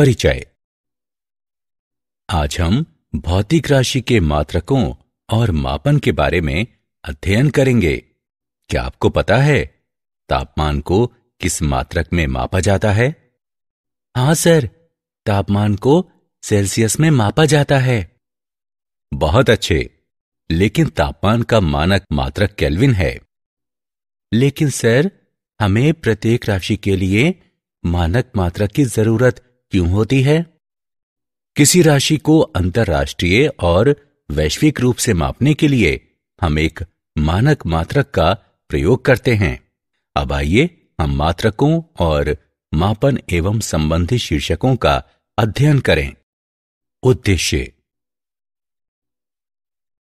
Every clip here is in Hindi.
परिचय आज हम भौतिक राशि के मात्रकों और मापन के बारे में अध्ययन करेंगे क्या आपको पता है तापमान को किस मात्रक में मापा जाता है हाँ सर तापमान को सेल्सियस में मापा जाता है बहुत अच्छे लेकिन तापमान का मानक मात्रक केल्विन है लेकिन सर हमें प्रत्येक राशि के लिए मानक मात्रक की जरूरत क्यों होती है किसी राशि को अंतर्राष्ट्रीय और वैश्विक रूप से मापने के लिए हम एक मानक मात्रक का प्रयोग करते हैं अब आइए हम मात्रकों और मापन एवं संबंधी शीर्षकों का अध्ययन करें उद्देश्य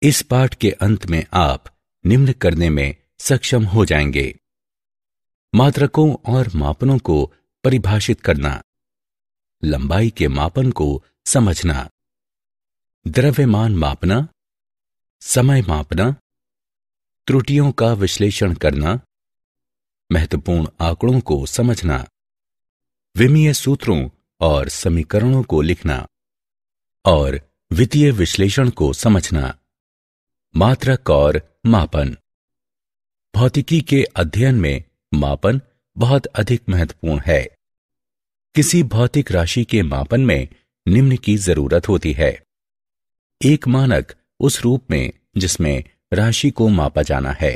इस पाठ के अंत में आप निम्न करने में सक्षम हो जाएंगे मात्रकों और मापनों को परिभाषित करना लंबाई के मापन को समझना द्रव्यमान मापना समय मापना त्रुटियों का विश्लेषण करना महत्वपूर्ण आंकड़ों को समझना विमीय सूत्रों और समीकरणों को लिखना और वित्तीय विश्लेषण को समझना मात्रक और मापन भौतिकी के अध्ययन में मापन बहुत अधिक महत्वपूर्ण है किसी भौतिक राशि के मापन में निम्न की जरूरत होती है एक मानक उस रूप में जिसमें राशि को मापा जाना है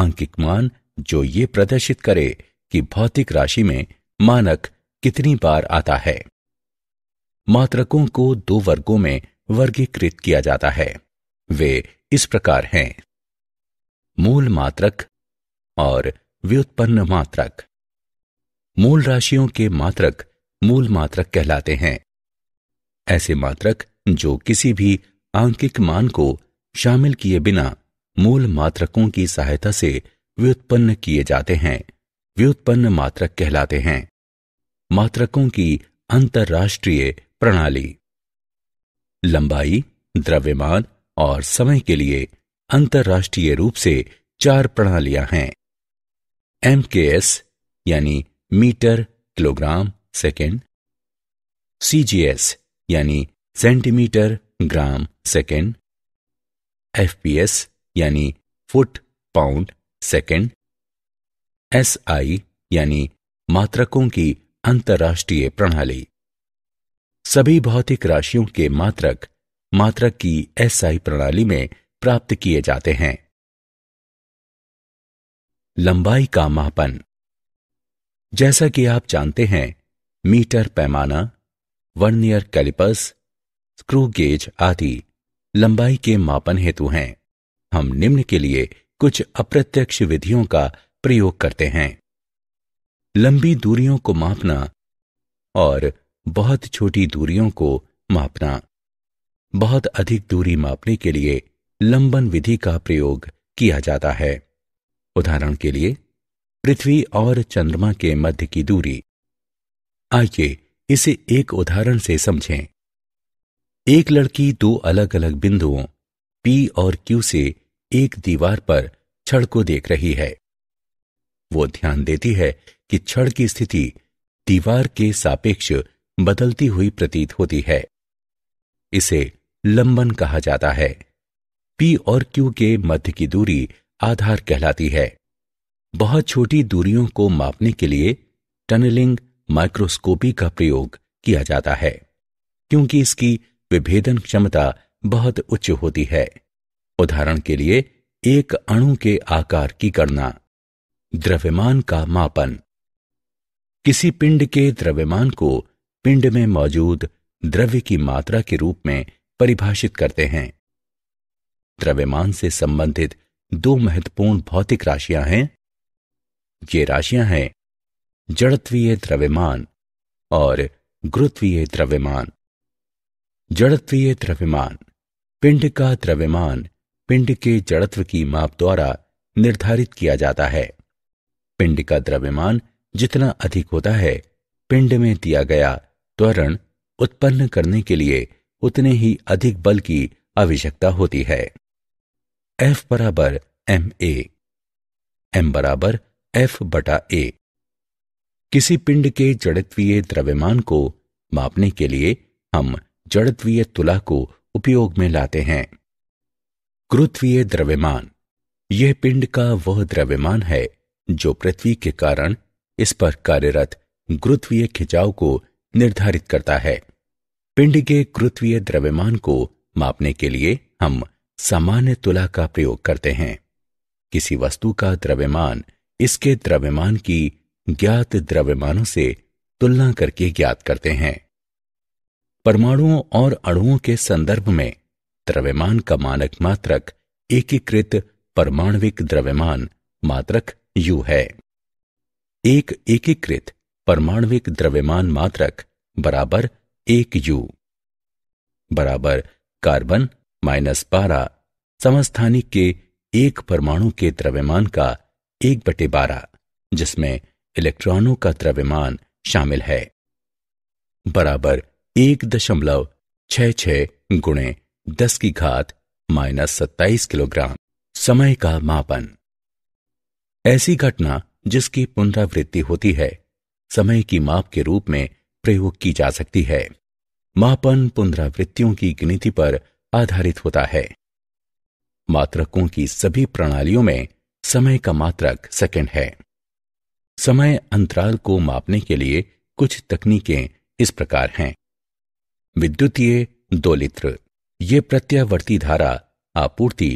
आंकिक मान जो ये प्रदर्शित करे कि भौतिक राशि में मानक कितनी बार आता है मात्रकों को दो वर्गों में वर्गीकृत किया जाता है वे इस प्रकार हैं मूल मात्रक और व्युत्पन्न मात्रक मूल राशियों के मात्रक मूल मात्रक कहलाते हैं ऐसे मात्रक जो किसी भी आंकिक मान को शामिल किए बिना मूल मात्रकों की सहायता से व्युत्पन्न किए जाते हैं व्युत्पन्न मात्रक कहलाते हैं मात्रकों की अंतर्राष्ट्रीय प्रणाली लंबाई द्रव्यमान और समय के लिए अंतर्राष्ट्रीय रूप से चार प्रणालियां हैं एमकेएस एस यानी मीटर किलोग्राम सेकेंड सीजीएस यानी सेंटीमीटर ग्राम सेकेंड एफपीएस यानी फुट पाउंड सेकेंड एसआई यानी मात्रकों की अंतर्राष्ट्रीय प्रणाली सभी भौतिक राशियों के मात्रक मात्रक की एसआई प्रणाली में प्राप्त किए जाते हैं लंबाई का मापन जैसा कि आप जानते हैं मीटर पैमाना वर्नियर कैलिपर्स स्क्रू गेज आदि लंबाई के मापन हेतु हैं हम निम्न के लिए कुछ अप्रत्यक्ष विधियों का प्रयोग करते हैं लंबी दूरियों को मापना और बहुत छोटी दूरियों को मापना बहुत अधिक दूरी मापने के लिए लंबन विधि का प्रयोग किया जाता है उदाहरण के लिए पृथ्वी और चंद्रमा के मध्य की दूरी आइए इसे एक उदाहरण से समझें एक लड़की दो अलग अलग बिंदुओं पी और क्यू से एक दीवार पर छड़ को देख रही है वो ध्यान देती है कि छड़ की स्थिति दीवार के सापेक्ष बदलती हुई प्रतीत होती है इसे लंबन कहा जाता है पी और क्यू के मध्य की दूरी आधार कहलाती है बहुत छोटी दूरियों को मापने के लिए टनलिंग माइक्रोस्कोपी का प्रयोग किया जाता है क्योंकि इसकी विभेदन क्षमता बहुत उच्च होती है उदाहरण के लिए एक अणु के आकार की गणना द्रव्यमान का मापन किसी पिंड के द्रव्यमान को पिंड में मौजूद द्रव्य की मात्रा के रूप में परिभाषित करते हैं द्रव्यमान से संबंधित दो महत्वपूर्ण भौतिक राशियां हैं ये राशियां हैं जड़त्वीय द्रव्यमान और गुरुत्वीय द्रव्यमान जड़त्वीय द्रव्यमान पिंड का द्रव्यमान पिंड के जड़त्व की माप द्वारा निर्धारित किया जाता है पिंड का द्रव्यमान जितना अधिक होता है पिंड में दिया गया त्वरण उत्पन्न करने के लिए उतने ही अधिक बल की आवश्यकता होती है एफ बराबर एम ए एम बराबर एफ बटा ए किसी पिंड के जड़त्वीय द्रव्यमान को मापने के लिए हम जड़त्वीय तुला को उपयोग में लाते हैं गुरुत्वीय द्रव्यमान यह पिंड का वह द्रव्यमान है जो पृथ्वी के कारण इस पर कार्यरत गुरुत्वीय खिंचाव को निर्धारित करता है पिंड के गुरुत्वीय द्रव्यमान को मापने के लिए हम सामान्य तुला का प्रयोग करते हैं किसी वस्तु का द्रव्यमान इसके द्रव्यमान की ज्ञात द्रव्यमानों से तुलना करके ज्ञात करते हैं परमाणुओं और अणुओं के संदर्भ में द्रव्यमान का मानक मात्रक एकीकृत परमाणविक द्रव्यमान मात्रक यू है एक एकीकृत परमाणविक द्रव्यमान मात्रक बराबर एक यू बराबर कार्बन माइनस बारह समस्थानिक के एक परमाणु के द्रव्यमान का एक बटे बारह जिसमें इलेक्ट्रॉनों का द्रव्यमान शामिल है बराबर एक दशमलव छ छ गुणे दस की घात माइनस सत्ताईस किलोग्राम समय का मापन ऐसी घटना जिसकी पुनरावृत्ति होती है समय की माप के रूप में प्रयोग की जा सकती है मापन पुनरावृत्तियों की गिनती पर आधारित होता है मात्रकों की सभी प्रणालियों में समय का मात्रक सेकंड है समय अंतराल को मापने के लिए कुछ तकनीकें इस प्रकार हैं विद्युतीय दोलित्र ये प्रत्यावर्ती धारा आपूर्ति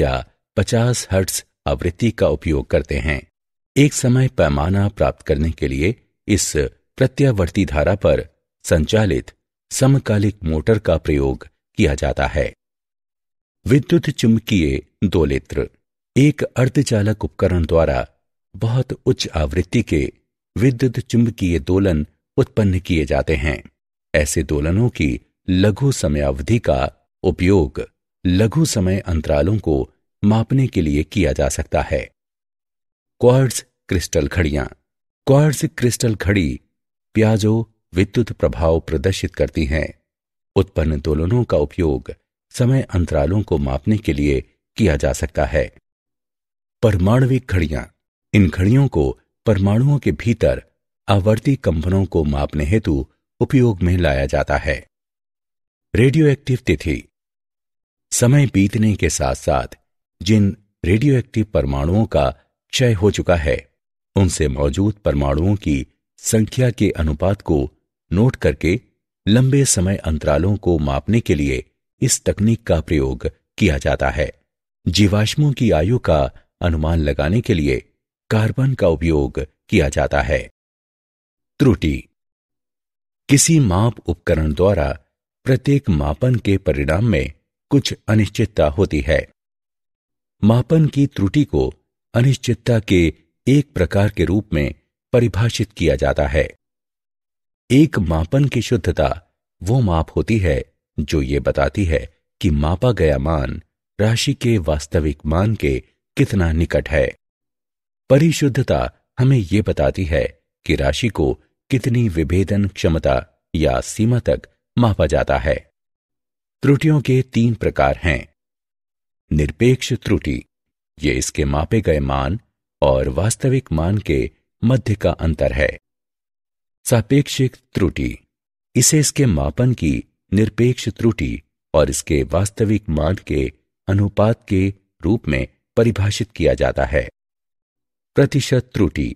या 50 हर्ट्ज आवृत्ति का उपयोग करते हैं एक समय पैमाना प्राप्त करने के लिए इस प्रत्यावर्ती धारा पर संचालित समकालिक मोटर का प्रयोग किया जाता है विद्युत चुंबकीय दोलित्र एक अर्धचालक उपकरण द्वारा बहुत उच्च आवृत्ति के विद्युत चुंबकीय दोलन उत्पन्न किए जाते हैं ऐसे दोलनों की लघु समयावधि का उपयोग लघु समय अंतरालों को मापने के लिए किया जा सकता है क्वार्ट्ज क्रिस्टल घड़ियां क्वार्ट्ज क्रिस्टल घड़ी प्याजो विद्युत प्रभाव प्रदर्शित करती हैं उत्पन्न दोलनों का उपयोग समय अंतरालों को मापने के लिए किया जा सकता है परमाणविक घड़ियां इन घड़ियों को परमाणुओं के भीतर आवर्ती कंपनों को मापने हेतु उपयोग में लाया जाता है रेडियोएक्टिव तिथि समय बीतने के साथ साथ जिन रेडियोएक्टिव परमाणुओं का क्षय हो चुका है उनसे मौजूद परमाणुओं की संख्या के अनुपात को नोट करके लंबे समय अंतरालों को मापने के लिए इस तकनीक का प्रयोग किया जाता है जीवाश्मों की आयु का अनुमान लगाने के लिए कार्बन का उपयोग किया जाता है त्रुटि किसी माप उपकरण द्वारा प्रत्येक मापन के परिणाम में कुछ अनिश्चितता होती है मापन की त्रुटि को अनिश्चितता के एक प्रकार के रूप में परिभाषित किया जाता है एक मापन की शुद्धता वो माप होती है जो ये बताती है कि मापा गया मान राशि के वास्तविक मान के कितना निकट है परिशुद्धता हमें यह बताती है कि राशि को कितनी विभेदन क्षमता या सीमा तक मापा जाता है त्रुटियों के तीन प्रकार हैं निरपेक्ष त्रुटि ये इसके मापे गए मान और वास्तविक मान के मध्य का अंतर है सापेक्षिक त्रुटि इसे इसके मापन की निरपेक्ष त्रुटि और इसके वास्तविक मान के अनुपात के रूप में परिभाषित किया जाता है प्रतिशत त्रुटि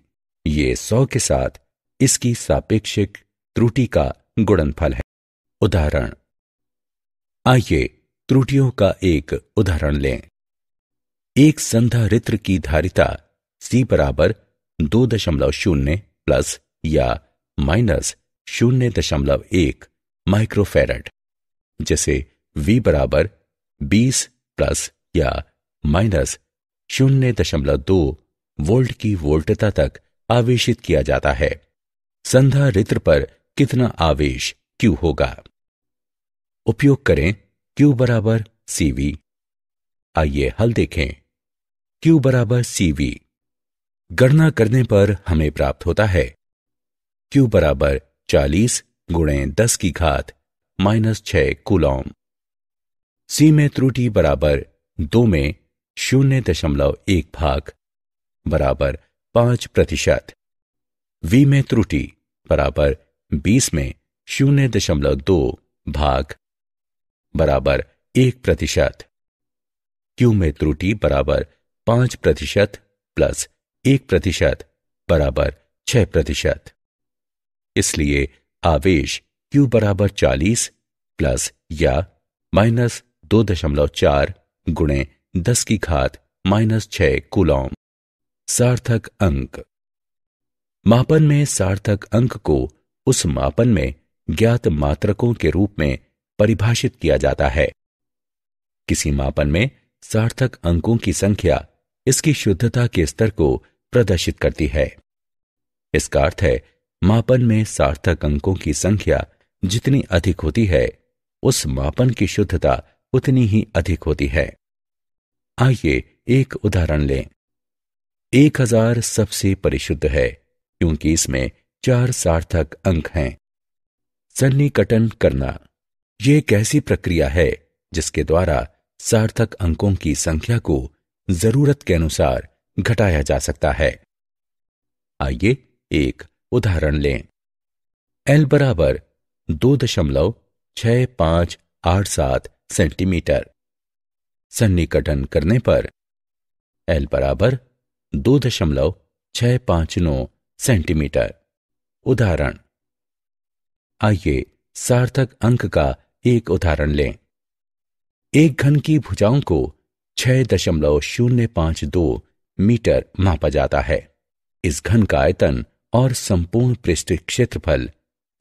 ये सौ के साथ इसकी सापेक्षिक त्रुटि का गुणनफल है उदाहरण आइए त्रुटियों का एक उदाहरण लें एक संधारित्र की धारिता सी बराबर दो दशमलव शून्य प्लस या माइनस शून्य दशमलव एक माइक्रोफेरेट जैसे V बराबर बीस प्लस या माइनस शून्य दशमलव दो वोल्ट की वोल्टता तक आवेश किया जाता है संधारित्र पर कितना आवेश क्यू होगा उपयोग करें क्यू बराबर सीवी आइए हल देखें क्यू बराबर सीवी गणना करने पर हमें प्राप्त होता है क्यू बराबर चालीस गुणे दस की घात माइनस छ कुलौम सी में त्रुटि बराबर दो में शून्य दशमलव एक भाग बराबर पांच प्रतिशत वी में त्रुटि बराबर बीस में शून्य दशमलव दो भाग बराबर एक प्रतिशत क्यू में त्रुटि बराबर पांच प्रतिशत प्लस एक प्रतिशत बराबर छह प्रतिशत इसलिए आवेश क्यू बराबर चालीस प्लस या माइनस दो दशमलव चार गुणे दस की घात माइनस छ कुलॉम सार्थक अंक मापन में सार्थक अंक को उस मापन में ज्ञात मात्रकों के रूप में परिभाषित किया जाता है किसी मापन में सार्थक अंकों की संख्या इसकी शुद्धता के स्तर को प्रदर्शित करती है इसका अर्थ है मापन में सार्थक अंकों की संख्या जितनी अधिक होती है उस मापन की शुद्धता उतनी ही अधिक होती है आइए एक उदाहरण लें एक हजार सबसे परिशुद्ध है क्योंकि इसमें चार सार्थक अंक हैं सन्निकटन करना ये एक ऐसी प्रक्रिया है जिसके द्वारा सार्थक अंकों की संख्या को जरूरत के अनुसार घटाया जा सकता है आइए एक उदाहरण लें एल बराबर दो दशमलव छह पांच आठ सात सेंटीमीटर सन्निकटन करने पर एल बराबर दो दशमलव छह पांच नौ सेंटीमीटर उदाहरण आइए सार्थक अंक का एक उदाहरण लें एक घन की भुजाओं को छह दशमलव शून्य पांच दो मीटर मापा जाता है इस घन का आयतन और संपूर्ण पृष्ठ क्षेत्रफल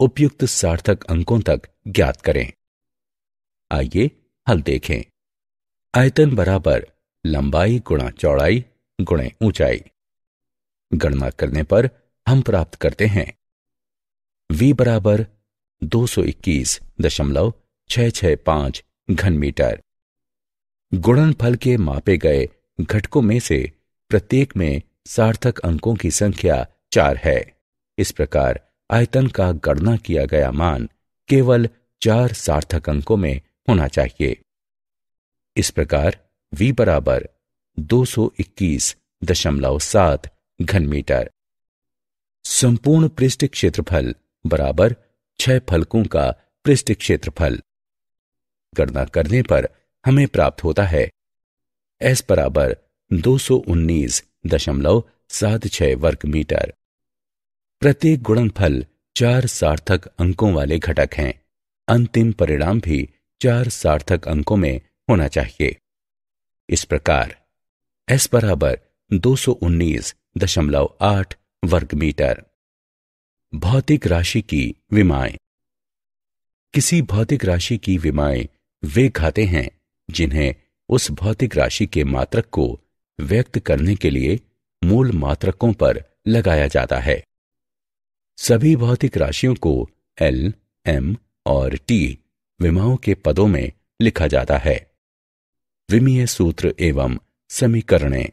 उपयुक्त सार्थक अंकों तक ज्ञात करें आइए हल देखें आयतन बराबर लंबाई गुणा चौड़ाई गुणे ऊंचाई गणना करने पर हम प्राप्त करते हैं v बराबर दो सौ इक्कीस दशमलव घन मीटर गुणनफल के मापे गए घटकों में से प्रत्येक में सार्थक अंकों की संख्या चार है इस प्रकार आयतन का गणना किया गया मान केवल चार सार्थक अंकों में होना चाहिए इस प्रकार V बराबर 221.7 घन मीटर संपूर्ण पृष्ठ क्षेत्रफल बराबर छह फलकों का पृष्ठ क्षेत्रफल गणना करने पर हमें प्राप्त होता है एस बराबर दो दशमलव सात छह वर्ग मीटर प्रत्येक गुणनफल चार सार्थक अंकों वाले घटक हैं अंतिम परिणाम भी चार सार्थक अंकों में होना चाहिए इस प्रकार एस बराबर दो दशमलव आठ वर्ग मीटर भौतिक राशि की विमाएं किसी भौतिक राशि की विमाएं वे खाते हैं जिन्हें उस भौतिक राशि के मात्रक को व्यक्त करने के लिए मूल मात्रकों पर लगाया जाता है सभी भौतिक राशियों को एल एम और टी विमाओं के पदों में लिखा जाता है विमीय सूत्र एवं समीकरणे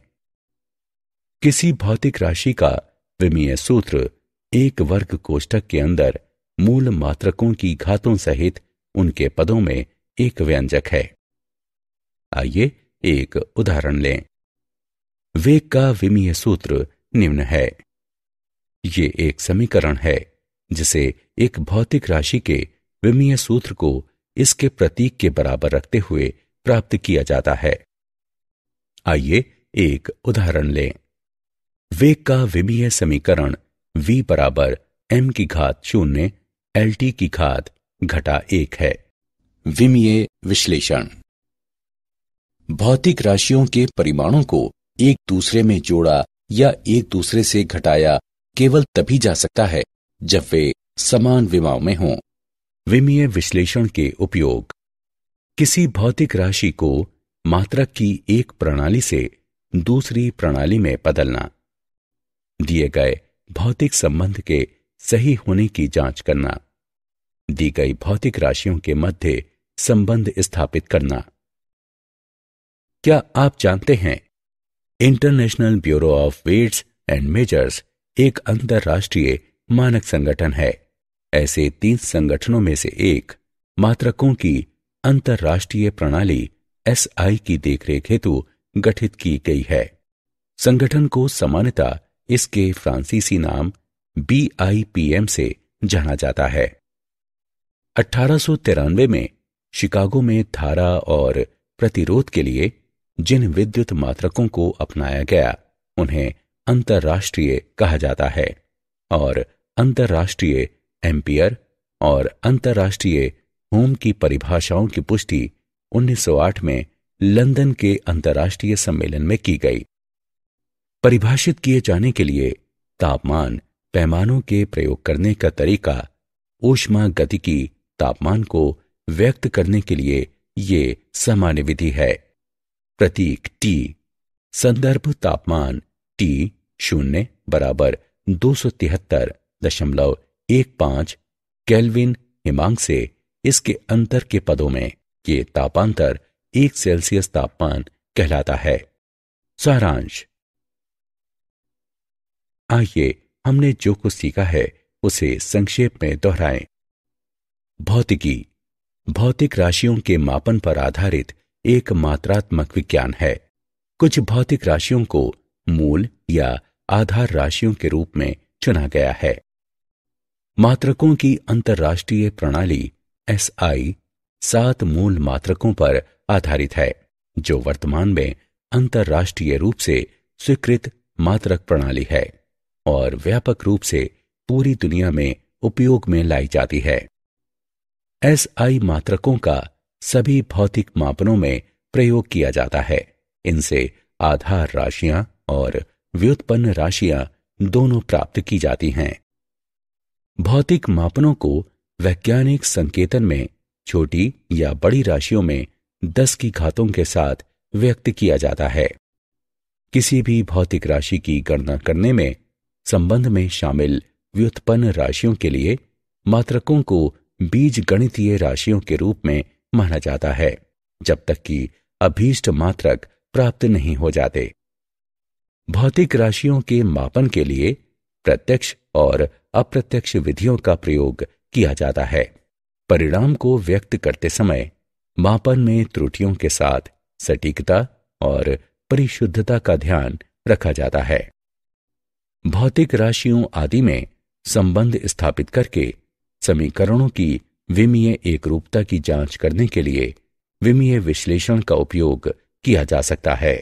किसी भौतिक राशि का विमीय सूत्र एक वर्ग कोष्टक के अंदर मूल मात्रकों की घातों सहित उनके पदों में एक व्यंजक है आइए एक उदाहरण लें वेग का विमीय सूत्र निम्न है ये एक समीकरण है जिसे एक भौतिक राशि के विमीय सूत्र को इसके प्रतीक के बराबर रखते हुए प्राप्त किया जाता है आइए एक उदाहरण लें वेग का विमीय समीकरण v बराबर एम की घात शून्य एल टी की घात घटा एक है विमीय विश्लेषण भौतिक राशियों के परिमाणों को एक दूसरे में जोड़ा या एक दूसरे से घटाया केवल तभी जा सकता है जब वे समान विमाओं में हों विमीय विश्लेषण के उपयोग किसी भौतिक राशि को मात्रक की एक प्रणाली से दूसरी प्रणाली में बदलना दिए गए भौतिक संबंध के सही होने की जांच करना दी गई भौतिक राशियों के मध्य संबंध स्थापित करना क्या आप जानते हैं international bureau of weights and measures एक अंतर्राष्ट्रीय मानक संगठन है ऐसे तीन संगठनों में से एक मात्रकों की अंतर्राष्ट्रीय प्रणाली एस की देखरेख हेतु गठित की गई है संगठन को समानता इसके फ्रांसीसी नाम बीआईपीएम से जाना जाता है अठारह में शिकागो में धारा और प्रतिरोध के लिए जिन विद्युत मात्रकों को अपनाया गया उन्हें अंतर्राष्ट्रीय कहा जाता है और अंतर्राष्ट्रीय एम्पियर और अंतर्राष्ट्रीय होम की परिभाषाओं की पुष्टि 1908 में लंदन के अंतर्राष्ट्रीय सम्मेलन में की गई परिभाषित किए जाने के लिए तापमान पैमानों के प्रयोग करने का तरीका ऊष्मा गति की तापमान को व्यक्त करने के लिए ये सामान्य विधि है प्रतीक टी संदर्भ तापमान टी शून्य बराबर दो सौ तिहत्तर दशमलव एक पांच कैलविन हिमांक से इसके अंतर के पदों में ये तापांतर एक सेल्सियस तापमान कहलाता है सारांश आइए हमने जो कुछ सीखा है उसे संक्षेप में दोहराएं। भौतिकी भौतिक राशियों के मापन पर आधारित एक मात्रात्मक विज्ञान है कुछ भौतिक राशियों को मूल या आधार राशियों के रूप में चुना गया है मात्रकों की अंतर्राष्ट्रीय प्रणाली एस आई सात मूल मात्रकों पर आधारित है जो वर्तमान में अंतर्राष्ट्रीय रूप से स्वीकृत मात्रक प्रणाली है और व्यापक रूप से पूरी दुनिया में उपयोग में लाई जाती है एस आई मात्रकों का सभी भौतिक मापनों में प्रयोग किया जाता है इनसे आधार राशियां और व्युत्पन्न राशियां दोनों प्राप्त की जाती हैं भौतिक मापनों को वैज्ञानिक संकेतन में छोटी या बड़ी राशियों में दस की घातों के साथ व्यक्त किया जाता है किसी भी भौतिक राशि की गणना करने में संबंध में शामिल व्युत्पन्न राशियों के लिए मात्रकों को बीज गणितीय राशियों के रूप में माना जाता है जब तक कि अभीष्ट मात्रक प्राप्त नहीं हो जाते भौतिक राशियों के मापन के लिए प्रत्यक्ष और अप्रत्यक्ष विधियों का प्रयोग किया जाता है परिणाम को व्यक्त करते समय मापन में त्रुटियों के साथ सटीकता और परिशुद्धता का ध्यान रखा जाता है भौतिक राशियों आदि में संबंध स्थापित करके समीकरणों की विमीय एकरूपता की जांच करने के लिए विमीय विश्लेषण का उपयोग किया जा सकता है